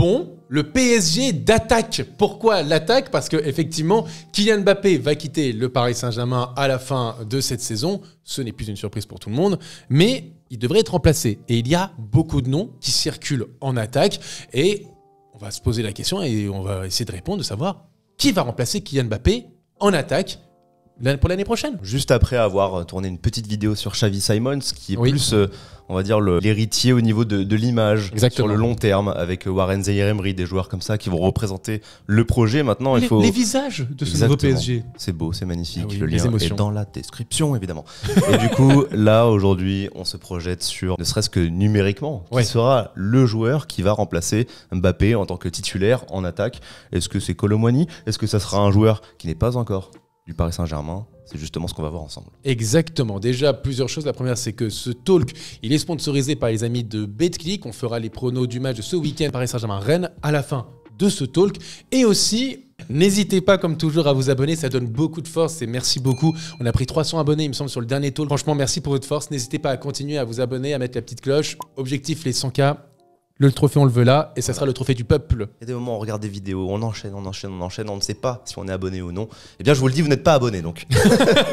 bon, le PSG d'attaque. Pourquoi l'attaque Parce que effectivement, Kylian Mbappé va quitter le Paris Saint-Germain à la fin de cette saison. Ce n'est plus une surprise pour tout le monde, mais il devrait être remplacé. Et il y a beaucoup de noms qui circulent en attaque. Et on va se poser la question et on va essayer de répondre, de savoir qui va remplacer Kylian Mbappé en attaque pour l'année prochaine. Juste après avoir tourné une petite vidéo sur Xavi Simons, qui est plus, euh, on va dire, l'héritier au niveau de, l'image sur le long terme, avec euh, Warren zeyer emery des joueurs comme ça qui vont représenter le projet. Maintenant, il faut les visages de ce nouveau PSG. C'est beau, c'est magnifique. Ah le lien émotions. est dans la description, évidemment. Et du coup, là aujourd'hui, on se projette sur, ne serait-ce que numériquement, qui sera le joueur qui va remplacer Mbappé en tant que titulaire en attaque. Est-ce que c'est Colomwani Est-ce que ça sera un joueur qui n'est pas encore Paris Saint-Germain. C'est justement ce qu'on va voir ensemble. Exactement. Déjà, plusieurs choses. La première, c'est que ce talk, il est sponsorisé par les amis de BetClick. On fera les pronos du match de ce week-end Paris Saint-Germain-Rennes à la fin de ce talk. Et aussi, N'hésitez pas, comme toujours, à vous abonner. Ça donne beaucoup de force et merci beaucoup. On a pris 300 abonnés, il me semble, sur le dernier talk. Franchement, merci pour votre force. N'hésitez pas à continuer à vous abonner, à mettre la petite cloche. Objectif les 100K le trophée on le veut là, et ça sera le trophée du peuple. Il y a des moments où on regarde des vidéos, on enchaîne, on enchaîne, on enchaîne, on ne sait pas si on est abonné ou non. Eh bien, je vous le dis, vous n'êtes pas abonné donc.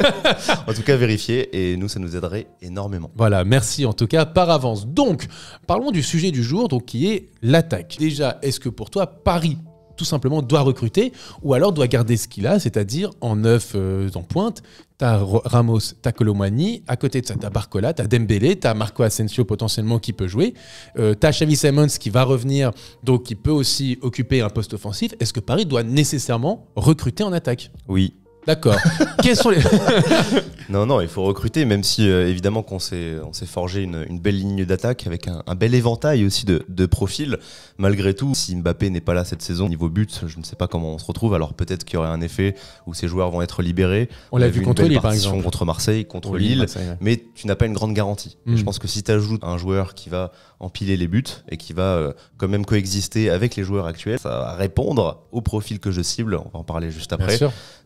en tout cas, vérifiez, et nous, ça nous aiderait énormément. Voilà, merci en tout cas par avance. Donc, parlons du sujet du jour, donc qui est l'attaque. Déjà, est-ce que pour toi, Paris tout simplement doit recruter ou alors doit garder ce qu'il a, c'est-à-dire en neuf euh, en pointe, t'as Ramos, t'as Colomani, à côté de ça t'as Barcola, t'as Dembélé, t'as Marco Asensio potentiellement qui peut jouer, tu euh, t'as Xavi Simons qui va revenir, donc qui peut aussi occuper un poste offensif. Est-ce que Paris doit nécessairement recruter en attaque Oui. D'accord. Quels sont les Non, non, il faut recruter, même si euh, évidemment qu'on s'est, on s'est forgé une, belle ligne d'attaque avec un, bel éventail aussi de, profils. Malgré tout, si Mbappé n'est pas là cette saison, niveau but, je ne sais pas comment on se retrouve. Alors peut-être qu'il y aurait un effet où ces joueurs vont être libérés. On, l'a vu, contre Lille, par exemple. Contre Marseille, contre Lille, mais tu n'as pas une grande garantie. Je mm. pense que si tu ajoutes un joueur qui va empiler les buts et qui va euh, quand même coexister avec les joueurs actuels, ça va répondre au profil que je cible, on va en parler juste après,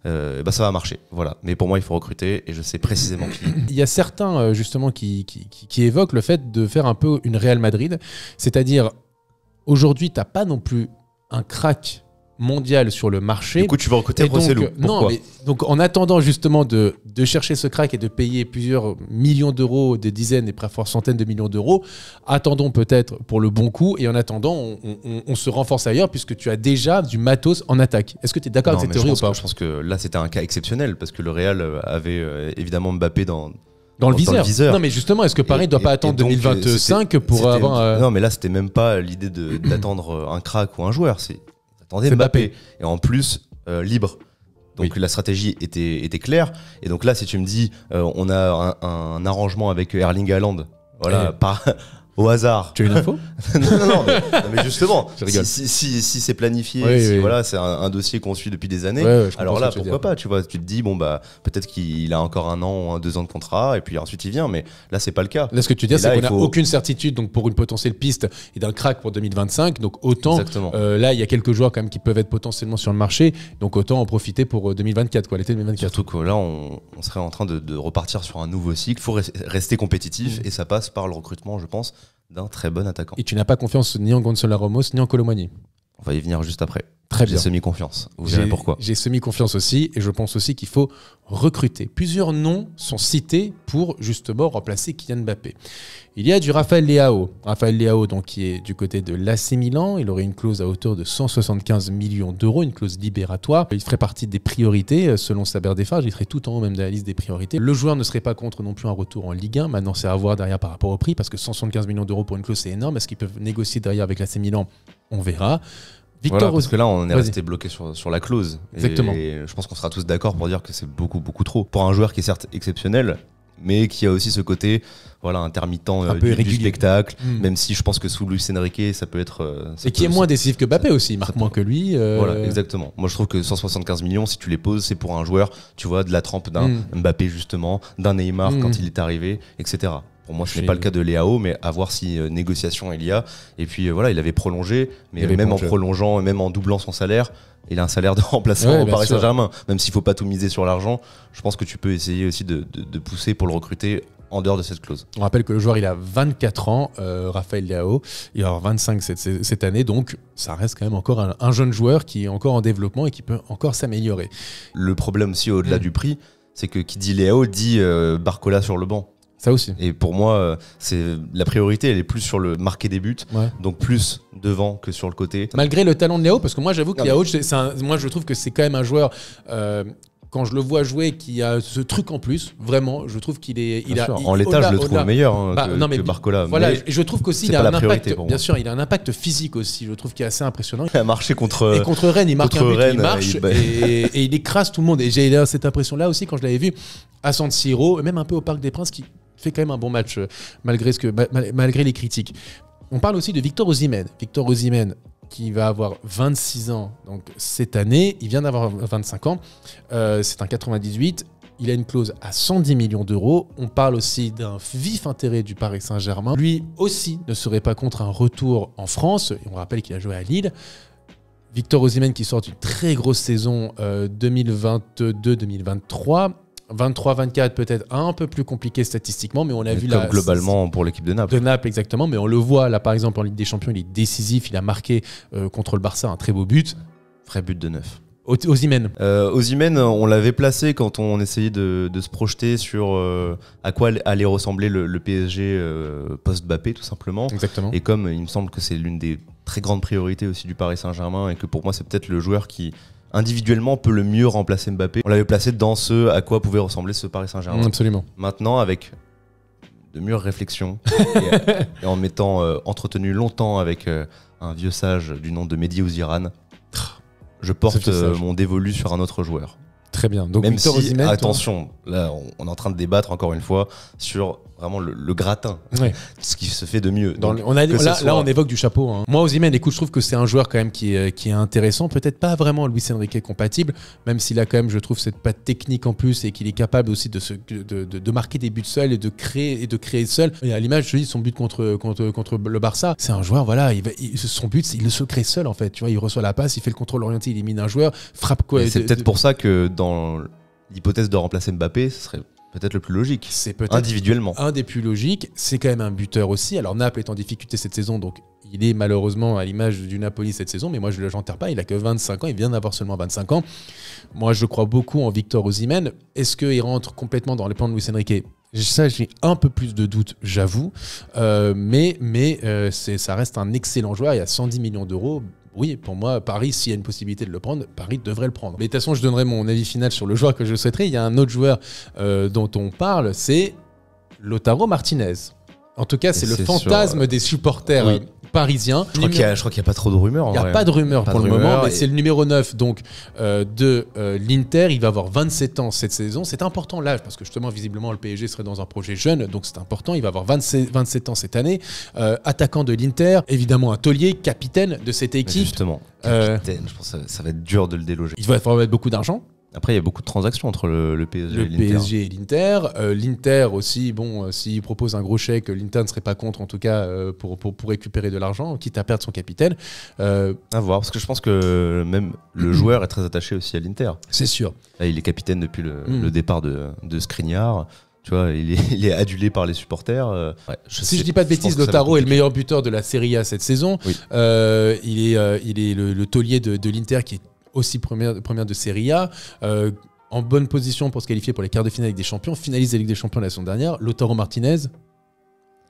euh, bah, ça va marcher. Voilà. Mais pour moi, il faut recruter et je c'est précisément Il y a certains euh, justement qui, qui, évoquent le fait de faire un peu une Real Madrid, c'est-à-dire aujourd'hui, tu t'as pas non plus un crack mondial sur le marché. Du coup, tu vas recruter Rossellou. Non, mais donc en attendant justement de, chercher ce crack et de payer plusieurs millions d'euros, des dizaines et parfois centaines de millions d'euros, attendons peut-être pour le bon coup et en attendant, on, se renforce ailleurs puisque tu as déjà du matos en attaque. Est-ce que tu es d'accord avec cette théorie ou pas Je pense que là, c'était un cas exceptionnel parce que le Real euh, avait euh, évidemment Mbappé dans dans, le, viseur. Non, mais justement, est-ce que Paris ne doit pas attendre 2025 euh, pour avoir. Non, mais là, c'était même pas l'idée d'attendre un crack ou un joueur. Et en plus, euh, libre. Donc la stratégie était, claire. Et donc là, si tu me dis, euh, on a un, un, arrangement avec Erling Haaland, voilà, par, au hasard. Tu as une info non, non, non, mais, justement, si, c'est planifié, voilà, c'est un, dossier qu'on suit depuis des années, alors là, pourquoi pas Tu vois, tu te dis, bon, bah, peut-être qu'il a encore un an ou deux ans de contrat, et puis ensuite il vient, mais là, c'est pas le cas. Là, ce que tu dis, c'est qu'on n'a aucune certitude donc pour une potentielle piste et d'un crack pour 2025, donc autant, euh, là, il y a quelques joueurs quand même qui peuvent être potentiellement sur le marché, donc autant en profiter pour 2024, euh, quoi, l'été 2024. Surtout que là, on, serait en train de, repartir sur un nouveau cycle, il faut rester compétitif, mmh. et ça passe par le recrutement, je pense d'un très bon attaquant. Et tu n'as pas confiance ni en Gonzalo Ramos ni en Colomani On va y venir juste après. Très J'ai semi-confiance. Vous savez pourquoi. J'ai semi-confiance aussi, et je pense aussi qu'il faut recruter. Plusieurs noms sont cités pour justement remplacer Kylian Mbappé. Il y a du Raphaël Leao. Raphaël Leao, donc, qui est du côté de l'AC Milan. Il aurait une clause à hauteur de 175 millions d'euros, une clause libératoire. Il ferait partie des priorités, euh, selon Saber Defarge. Il serait tout en haut même de la liste des priorités. Le joueur ne serait pas contre non plus un retour en Ligue 1. Maintenant, c'est à voir derrière par rapport au prix, parce que 175 millions d'euros pour une clause, c'est énorme. Est-ce qu'ils peuvent négocier derrière avec l'AC Milan On verra. Victor voilà, parce que là, on est resté bloqué sur, la clause. Exactement. Et je pense qu'on sera tous d'accord pour dire que c'est beaucoup, beaucoup trop. Pour un joueur qui est certes exceptionnel, mais qui a aussi ce côté voilà intermittent un euh, peu du, spectacle hmm. même si je pense que sous Luis Enrique ça peut être euh, et qui est moins décisif que Mbappé aussi marque moins que lui euh. voilà exactement moi je trouve que 175 millions si tu les poses c'est pour un joueur tu vois de la trempe d'un hmm. Mbappé justement d'un Neymar hmm. quand il est arrivé etc pour moi, ce n'est pas le cas de Léao, mais à voir si euh, négociation il y a. Et puis euh, voilà, il avait prolongé, mais même en prolongeant et même en doublant son salaire, il a un salaire de remplacement au Paris Saint-Germain. Même s'il ne faut pas tout miser sur l'argent, je pense que tu peux essayer aussi de, pousser pour le recruter en dehors de cette clause. On rappelle que le joueur, il a 24 ans, euh, Raphaël Léao, il aura 25 cette, année, donc ça reste quand même encore un, jeune joueur qui est encore en développement et qui peut encore s'améliorer. Le problème aussi au-delà mm. du prix, c'est que qui dit Léao dit Barcola sur le banc. Ça aussi. Et pour moi, euh, c'est la priorité, elle est plus sur le marqué des buts, donc plus devant que sur le côté. Malgré le talent de Léo, parce que moi j'avoue que Léo, moi je trouve que c'est quand même un joueur. Euh, quand je le vois jouer, qui a ce truc en plus, vraiment, je trouve qu'il est. Il a, en l'état, je le trouve meilleur hein, bah, que, non, mais, Voilà, je trouve qu'aussi, il a un impact. Bien sûr, il a un impact physique aussi, je trouve qu'il est assez impressionnant. Il a marché contre. Et contre Rennes, il marque un but, il marche Et, il écrase tout le monde. Et j'ai cette impression-là aussi quand je l'avais vu à San Siro, et même un peu au Parc des Princes, qui, fait quand même un bon match euh, malgré, ce que, malgré les critiques. On parle aussi de Victor Osimhen. Victor Osimhen qui va avoir 26 ans donc cette année, il vient d'avoir 25 ans, euh, c'est un 98, il a une clause à 110 millions d'euros. On parle aussi d'un vif intérêt du Paris Saint-Germain. Lui aussi ne serait pas contre un retour en France. On rappelle qu'il a joué à Lille. Victor Osimhen qui sort d'une très grosse saison 2022-2023. Euh, 23-24 peut-être un peu plus compliqué statistiquement, mais on a vu comme là, globalement pour l'équipe de Naples. De Naples exactement, mais on le voit là par exemple en Ligue des Champions, il est décisif, il a marqué euh, contre le Barça un très beau but. Vrai but de neuf. Ozymen. Euh, on l'avait placé quand on essayait de, se projeter sur euh, à quoi allait ressembler le, PSG euh, post-Bappé, tout simplement. Exactement. Et comme il me semble que c'est l'une des très grandes priorités aussi du Paris Saint-Germain et que pour moi c'est peut-être le joueur qui, individuellement peut le mieux remplacer Mbappé. On l'avait placé dans ce à quoi pouvait ressembler ce Paris Saint-Germain. Mm, absolument. Maintenant, avec de mûres réflexions et, en m'étant euh, entretenu longtemps avec euh, un vieux sage du nom de Mehdi Ouziran, je porte euh, mon dévolu sur un autre joueur. Très bien. Donc Même si, attention, là, on est en train de débattre encore une fois sur vraiment le, gratin, ce qui se fait de mieux. on a, là, on évoque du chapeau. Hein. Moi, Ozymen, écoute, je trouve que c'est un joueur quand même qui est, intéressant, peut-être pas vraiment Luis Enrique compatible, même s'il a quand même, je trouve, cette patte technique en plus et qu'il est capable aussi de, de, marquer des buts seul et de créer et de créer seul. à l'image, je dis son but contre, contre, contre le Barça, c'est un joueur, voilà, il son but, il se crée seul en fait. Tu vois, il reçoit la passe, il fait le contrôle orienté, il élimine un joueur, frappe quoi. C'est peut-être pour ça que dans l'hypothèse de remplacer Mbappé, ce serait peut-être le plus logique. C'est peut-être individuellement. Un des plus logiques. C'est quand même un buteur aussi. Alors Naples est en difficulté cette saison, donc il est malheureusement à l'image du Napoli cette saison, mais moi je ne le l'enterre pas. Il a que 25 ans, il vient d'avoir seulement 25 ans. Moi je crois beaucoup en Victor Osimhen. Est-ce qu'il rentre complètement dans les plans de Luis Enrique ça, j'ai un peu plus de doutes, j'avoue. Euh, mais mais euh, ça reste un excellent joueur. Il y a 110 millions d'euros oui, pour moi, Paris, s'il y a une possibilité de le prendre, Paris devrait le prendre. Mais de toute façon, je donnerai mon avis final sur le joueur que je souhaiterais. Il y a un autre joueur euh, dont on parle, c'est Lotaro Martinez. En tout cas, c'est le fantasme des supporters oui parisien. Je crois qu'il n'y a, pas trop de rumeurs. Il n'y a pas de rumeurs pour le moment, mais c'est le numéro 9 donc, euh, de euh, l'Inter. Il va avoir 27 ans cette saison. C'est important l'âge, parce que justement, visiblement, le PSG serait dans un projet jeune, donc c'est important. Il va avoir 27, ans cette année. Euh, attaquant de l'Inter, évidemment un taulier, capitaine de cette équipe. justement, capitaine, je pense que ça, ça, va être dur de le déloger. Il va falloir mettre beaucoup d'argent. Après, il y a beaucoup de transactions entre le, PSG et l'Inter. Le PSG et l'Inter. L'Inter aussi, bon, euh, s'il propose un gros chèque, euh, l'Inter ne serait pas contre, en tout cas, euh, pour, pour, récupérer de l'argent, quitte à perdre son capitaine. À voir, parce que je pense que même le joueur est très attaché aussi à l'Inter. C'est sûr. il est capitaine depuis mm. le, départ de, de Skriniar tu vois, il est, adulé par les supporters. Si je si je dis pas de bêtises, Lotaro est le meilleur buteur de la Serie A cette saison. il est, il est le, le taulier de l'Inter qui est aussi première, de série A. Euh, en bonne position pour se qualifier pour les quarts de finale avec des champions, finalise la Ligue des Champions la saison dernière. Lautaro Martinez,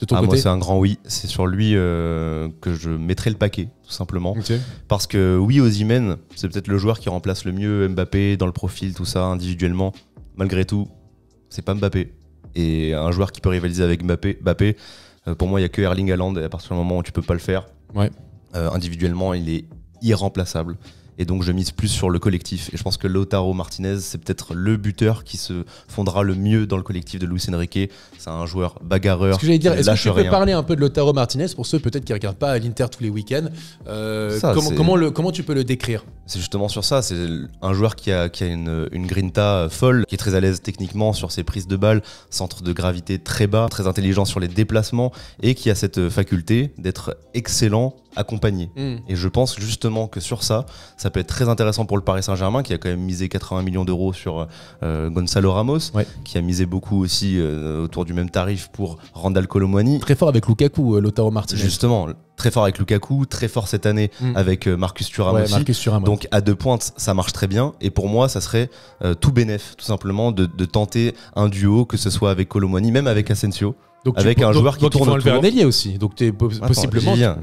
de ton ah, côté Moi, c'est un grand oui. C'est sur lui euh, que je mettrai le paquet, tout simplement. Parce que oui, Ozymen, c'est peut-être le joueur qui remplace le mieux Mbappé dans le profil, tout ça, individuellement. Malgré tout, c'est pas Mbappé. Et un joueur qui peut rivaliser avec Mbappé, Mbappé euh, pour moi, il n'y a que Erling Haaland. Et à partir du moment où tu peux pas le faire, individuellement, il est irremplaçable. Et donc, je mise plus sur le collectif. Et je pense que Lautaro Martinez, c'est peut-être le buteur qui se fondera le mieux dans le collectif de Luis Enrique. C'est un joueur bagarreur. Ce que j'allais dire, est-ce que tu peux parler un peu de Lautaro Martinez pour ceux peut-être qui ne regardent pas l'Inter tous les week-ends euh, comment, comment, le, comment tu peux le décrire C'est justement sur ça. C'est un joueur qui a, qui a une, une grinta folle, qui est très à l'aise techniquement sur ses prises de balles, centre de gravité très bas, très intelligent sur les déplacements et qui a cette faculté d'être excellent accompagné. Hmm. Et je pense justement que sur ça, ça peut être très intéressant pour le Paris Saint-Germain, qui a quand même misé 80 millions d'euros sur euh, euh, Gonzalo Ramos, qui a misé beaucoup aussi euh, autour du même tarif pour Randall Colomwani. Très fort avec Lukaku, Lotaro Martinez. Justement, très fort avec Lukaku, très fort cette année mm. avec euh, Marcus Thuram aussi. Donc à deux pointes, ça marche très bien. Et pour moi, ça serait euh, tout bénéf, tout simplement, de, tenter un duo, que ce soit avec Colomani, même avec Asensio. avec un joueur qui tourne autour. un ailier aussi. Donc es possiblement. Viens,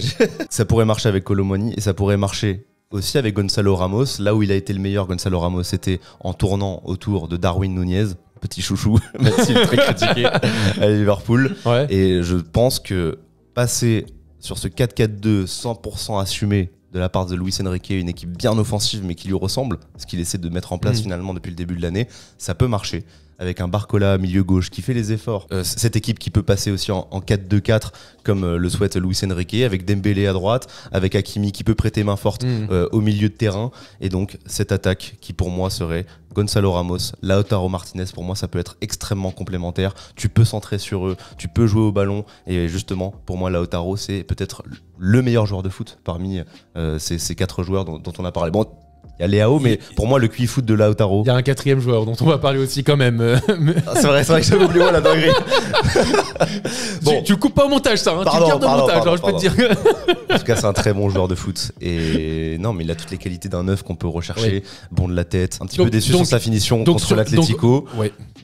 ça pourrait marcher avec Colomani et ça pourrait marcher aussi avec Gonzalo Ramos. Là où il a été le meilleur, Gonzalo Ramos, c'était en tournant autour de Darwin Nunez, petit chouchou, est très critiqué à Liverpool. Et je pense que passer sur ce 4-4-2 100% assumé de la part de Luis Enrique, une équipe bien offensive mais qui lui ressemble, ce qu'il essaie de mettre en place mm. finalement depuis le début de l'année, ça peut marcher avec un Barcola milieu gauche qui fait les efforts. Euh, cette équipe qui peut passer aussi en, 4-2-4 comme euh, le souhaite Luis Enrique, avec Dembélé à droite, avec Hakimi qui peut prêter main forte mm. euh, au milieu de terrain. Et donc cette attaque qui pour moi serait Gonzalo Ramos, Lautaro Martinez, pour moi ça peut être extrêmement complémentaire. Tu peux centrer sur eux, tu peux jouer au ballon. Et justement, pour moi Lautaro c'est peut-être le meilleur joueur de foot parmi ces, quatre joueurs dont, on a parlé. Il y a Léao, mais pour moi, le QI foot de Lautaro. Il y a un quatrième joueur dont on va parler aussi quand même. Ah, c'est vrai, vrai que j'avais oublié la dinguerie. tu, coupes pas au montage, ça. Hein, tu le gardes au montage, hein, je peux te dire. en tout cas, c'est un très bon joueur de foot. Et non, mais il a toutes les qualités d'un œuf qu'on peut rechercher. Bon de la tête, un petit peu déçu sur sa finition contre l'Atletico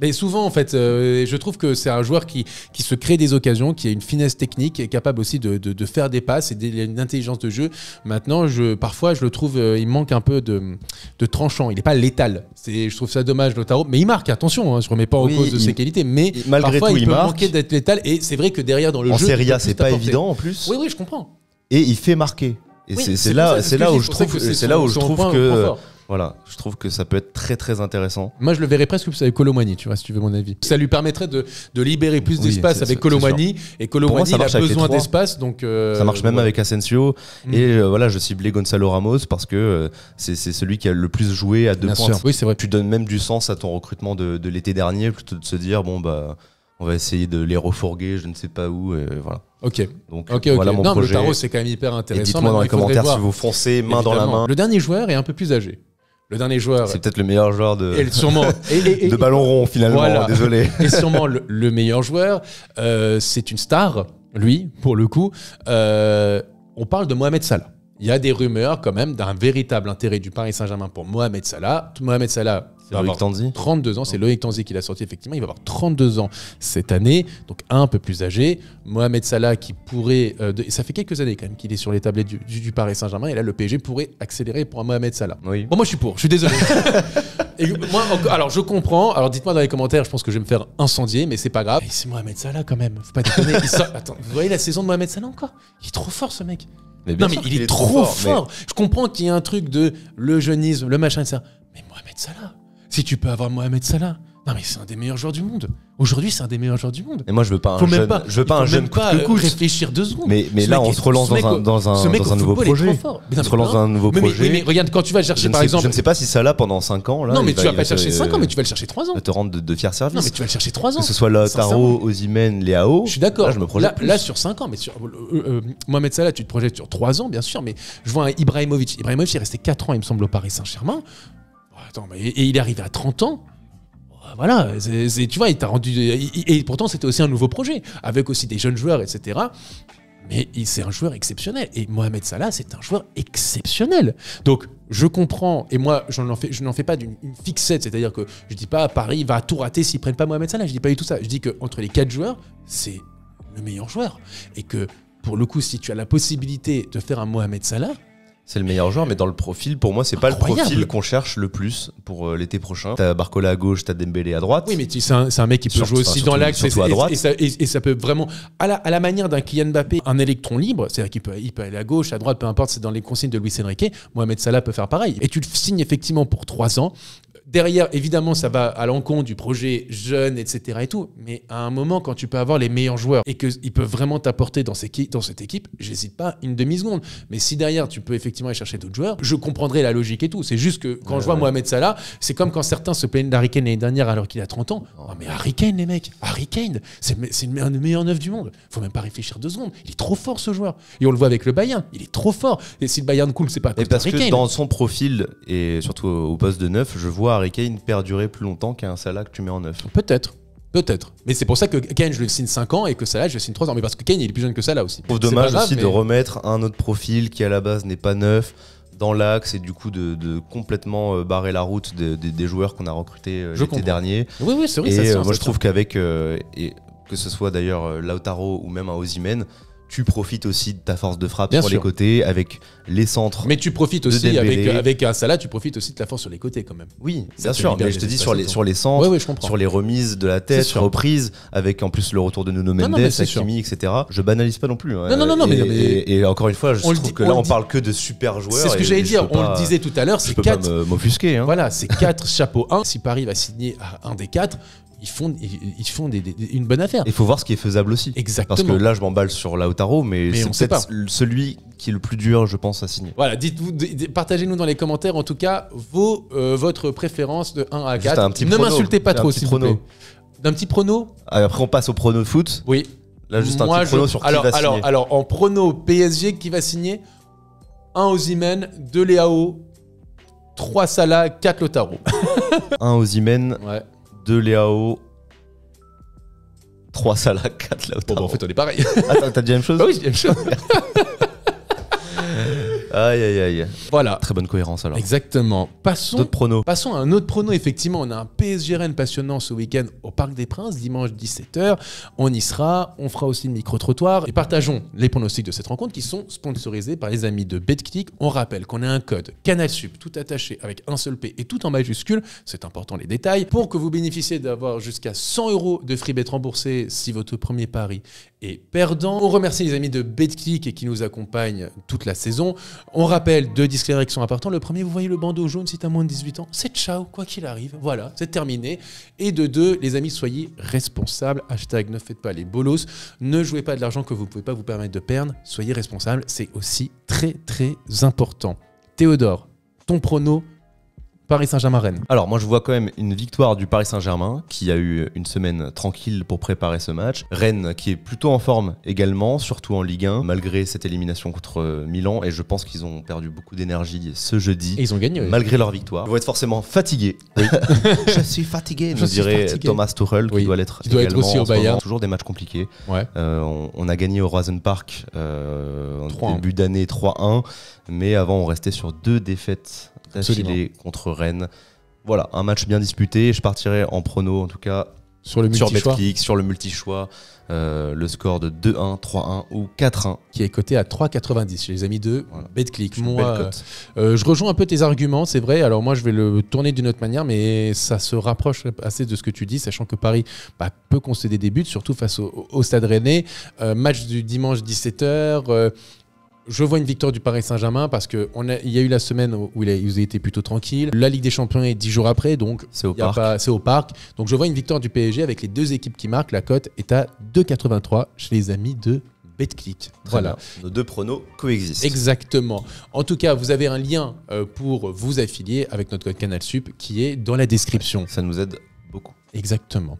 Mais souvent, en fait, euh, je trouve que c'est un joueur qui, qui se crée des occasions, qui a une finesse technique, est capable aussi de, de, de faire des passes et d'une intelligence de jeu. Maintenant, je, parfois, je le trouve, euh, il manque un peu de de, tranchant. Il n'est pas létal. C'est, je trouve ça dommage, Lotaro. Mais il marque, attention, hein, je ne remets pas en cause de ses qualités. Mais malgré parfois, il, il peut marquer d'être létal. Et c'est vrai que derrière, dans le jeu. En A, c'est pas évident en plus. Oui, oui, je comprends. Et il fait marquer. Et c'est là, c'est là où je trouve, c'est là où je trouve que voilà, je trouve que ça peut être très très intéressant. Moi, je le verrais presque plus avec Colomani, tu vois, si tu veux mon avis. Ça lui permettrait de, libérer plus d'espace avec Colomani. Et Colomani, il a besoin d'espace. donc euh, Ça marche même avec Asensio. Mm. Et euh, voilà, je ciblais Gonzalo Ramos parce que euh, c'est celui qui a le plus joué à deux points. Tu donnes même du sens à ton recrutement de, l'été dernier plutôt de se dire, bon, bah, on va essayer de les refourguer, je ne sais pas où. Et voilà. Ok. Donc voilà mon projet. Non, le tarot, c'est quand même hyper intéressant. Dites-moi dans les commentaires si vous foncez main dans la main. Le dernier joueur est un peu plus âgé le dernier joueur. C'est peut-être le meilleur joueur de, sûrement, de ballon rond, finalement. Désolé. et sûrement le, meilleur joueur. Euh, c'est une star, lui, pour le coup. Euh, on parle de Mohamed Salah il y a des rumeurs quand même d'un véritable intérêt du Paris Saint-Germain pour Mohamed Salah. Mohamed Salah 32 ans, c'est Loïc Tanzi qui l'a sorti effectivement, il va avoir 32 ans cette année, donc un peu plus âgé. Mohamed Salah qui pourrait, euh, ça fait quelques années quand même qu'il est sur les tablettes du, Paris Saint-Germain, et là le PSG pourrait accélérer pour un Mohamed Salah. Oui. moi je suis pour, je suis désolé. alors je comprends, alors dites-moi dans les commentaires, je pense que je vais me faire incendier, mais c'est pas grave. C'est Mohamed Salah quand même, faut pas déconner. Attends, vous voyez la saison de Mohamed Salah encore Il est trop fort ce mec non, mais il, est, trop, fort. Je comprends qu'il y a un truc de le jeunisme, le machin, etc. Mais Mohamed Salah, si tu peux avoir Mohamed Salah, non mais c'est un des meilleurs joueurs du monde. Aujourd'hui, c'est un des meilleurs joueurs du monde. Et moi, je veux pas un jeune, je veux pas un jeune coup pas euh, réfléchir deux secondes. Mais, mais là, on se relance dans un, nouveau projet. On se relance dans un nouveau projet. Mais regarde, quand tu vas chercher, par exemple. Je ne sais pas si ça là pendant 5 ans. Non, mais tu vas pas chercher 5 ans, euh, mais tu vas le chercher 3 ans. Te rendre de fier service. Non, mais tu vas le chercher 3 ans. Que ce soit là, Taro, Ozimène, Léao. Je suis d'accord. Là, sur 5 ans, mais sur euh, Mohamed Salah, tu te projettes sur 3 ans, bien sûr. Mais je vois un Ibrahimovic. Ibrahimovic, il est resté 4 ans, il me semble, au Paris Saint-Germain. Attends, et il est arrivé à 30 ans. Euh, voilà, tu vois, il t'a rendu. Et, pourtant, c'était aussi un nouveau projet, avec aussi des jeunes joueurs, etc. Mais c'est un joueur exceptionnel. Et Mohamed Salah, c'est un joueur exceptionnel. Donc, je comprends. Et moi, je n'en fais, pas d'une fixette. C'est-à-dire que je ne dis pas Paris va tout rater s'ils prennent pas Mohamed Salah. Je ne dis pas du tout ça. Je dis qu'entre les quatre joueurs, c'est le meilleur joueur. Et que, pour le coup, si tu as la possibilité de faire un Mohamed Salah, c'est le meilleur joueur, mais dans le profil, pour moi, c'est pas le profil qu'on cherche le plus pour euh, l'été prochain. T'as Barcola à gauche, t'as Dembélé à droite. Oui, mais c'est un, mec qui peut jouer aussi dans l'axe et, et, ça peut vraiment, à la, manière d'un Kylian Mbappé, un électron libre, c'est-à-dire qu'il peut, il peut aller à gauche, à droite, peu importe, c'est dans les consignes de Luis Enrique. Mohamed Salah peut faire pareil. Et tu le signes effectivement pour trois ans, Derrière, évidemment, ça va à l'encontre du projet jeune, etc. Et tout. Mais à un moment, quand tu peux avoir les meilleurs joueurs et qu'ils peuvent vraiment t'apporter dans, dans cette équipe, j'hésite pas une demi-seconde. Mais si derrière, tu peux effectivement aller chercher d'autres joueurs, je comprendrai la logique et tout. C'est juste que quand je vois Mohamed Salah, c'est comme quand certains se plaignent d'Harry Kane l'année dernière alors qu'il a 30 ans. Oh. Ah, mais Harry les mecs, Harry c'est un des neuf du monde. Faut même pas réfléchir deux secondes. Il est trop fort ce joueur. Et on le voit avec le Bayern. Il est trop fort. Et si le Bayern coule, c'est pas. parce que dans son profil et surtout au poste de neuf, je vois et Kane perdurer plus longtemps qu'un Salah que tu mets en neuf. Peut-être. Peut-être. Mais c'est pour ça que Kane, je le signe 5 ans et que Salah, je le signe 3 ans. Mais parce que Kane, il est plus jeune que Salah aussi. Trouve dommage aussi de remettre un autre profil qui, à la base, n'est pas neuf dans l'axe et du coup de, complètement euh, barrer la route des joueurs qu'on a recrutés euh, l'été dernier. Oui, oui, c'est vrai. ça euh, moi, je trouve qu'avec, et que ce soit d'ailleurs Lautaro ou même un Ozymen, tu profites aussi de ta force de frappe sur les côtés avec les centres. Mais tu profites aussi avec, un euh, Salah, tu profites aussi de la force sur les côtés quand même. Oui, bien sûr, mais je te dis sur les, sur les centres, sur les remises de la tête, sur reprises, avec en plus le retour de Nuno Mendes, chimie, etc. Je banalise pas non plus. Hein. Non, non, non, non et, mais, et, encore une fois, je trouve que là on, parle que de super joueurs. C'est ce que j'allais dire, on le disait tout à l'heure, c'est quatre. Hein. Voilà, c'est quatre chapeaux 1. Si Paris va signer un des quatre, ils font, ils font une bonne affaire. Il faut voir ce qui est faisable aussi. Exactement. Parce que là, je m'emballe sur Lautaro, mais, c'est peut-être celui qui est le plus dur, je pense, à signer. Voilà, dites partagez-nous dans les commentaires, en tout cas, vos, euh, votre préférence de 1 à 4. ne m'insultez pas trop, s'il vous plaît. D'un petit prono ah, Après, on passe au prono foot. Oui. Là, juste un petit sur qui alors, va signer. Alors, en prono PSG, qui va signer 1 Imen, 2 Léao, 3 Salah, 4 lautaro 1 Imen. ouais. 2 Léao, 3 Salah, 4 Lautaro. Bon, bah en fait, on est pareil. Attends, ah, t'as dit la même chose bah oui, j'ai dit la même chose. Aïe, aïe, aïe. Voilà. Très bonne cohérence alors. Exactement. Passons, pronos. passons à un autre prono. Effectivement, on a un PSG Rennes passionnant ce week-end au Parc des Princes, dimanche 17h. On y sera. On fera aussi le micro-trottoir. Et partageons les pronostics de cette rencontre qui sont sponsorisés par les amis de BetClick. On rappelle qu'on a un code CanalSup tout attaché avec un seul P et tout en majuscule. C'est important les détails. Pour que vous bénéficiez d'avoir jusqu'à 100 euros de free bet remboursé si votre premier pari et perdant. On remercie les amis de BetClick qui nous accompagnent toute la saison. On rappelle deux disclaimers qui sont importants. Le premier, vous voyez le bandeau jaune, si tu as moins de 18 ans, c'est ciao, quoi qu'il arrive. Voilà, c'est terminé. Et de deux, les amis, soyez responsables. Hashtag ne faites pas les bolos. Ne jouez pas de l'argent que vous ne pouvez pas vous permettre de perdre. Soyez responsables, c'est aussi très très important. Théodore, ton prono Paris Saint-Germain-Rennes. Alors moi je vois quand même une victoire du Paris Saint-Germain qui a eu une semaine tranquille pour préparer ce match. Rennes qui est plutôt en forme également, surtout en Ligue 1, malgré cette élimination contre euh, Milan. Et je pense qu'ils ont perdu beaucoup d'énergie ce jeudi. ils ont gagné. Malgré leur victoire. Ils vont être forcément fatigués. je suis fatigué, je dirais Thomas Tuchel qui doit l'être. Il doit être aussi au Bayern. Toujours des matchs compliqués. Euh, on, a gagné au Rosenpark Park euh, début d'année 3-1. Mais avant, on restait sur deux défaites est contre Rennes. Voilà, un match bien disputé. Je partirai en prono, en tout cas, sur, le multi sur le multi-choix. Euh, le score de 2-1, 3-1 ou 4-1. Qui est coté à 3,90 chez les amis de voilà. Moi, euh, euh, je rejoins un peu tes arguments, c'est vrai. Alors moi, je vais le tourner d'une autre manière, mais ça se rapproche assez de ce que tu dis, sachant que Paris bah, peut concéder des buts, surtout face au, au Stade Rennais. match du dimanche 17h je vois une victoire du Paris Saint-Germain parce qu'il y a eu la semaine où il a, ils étaient plutôt tranquilles. La Ligue des Champions est dix jours après, donc c'est au, parc. Donc je vois une victoire du PSG avec les deux équipes qui marquent. La cote est à 2,83 chez les amis de BetClick. voilà. Nos deux pronos coexistent. Exactement. En tout cas, vous avez un lien euh, pour vous affilier avec notre code Canal Sup qui est dans la description. Ça nous aide beaucoup. Exactement.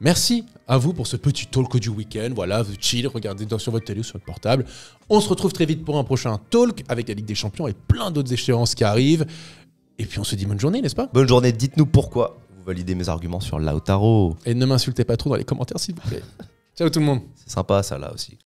Merci à vous pour ce petit talk du week-end. Voilà, chill, regardez sur votre télé ou sur votre portable. On se retrouve très vite pour un prochain talk avec la Ligue des Champions et plein d'autres échéances qui arrivent. Et puis on se dit bonne journée, n'est-ce pas Bonne journée, dites-nous pourquoi vous validez mes arguments sur Lautaro. Et ne m'insultez pas trop dans les commentaires, s'il vous plaît. Ciao tout le monde. C'est sympa ça là aussi.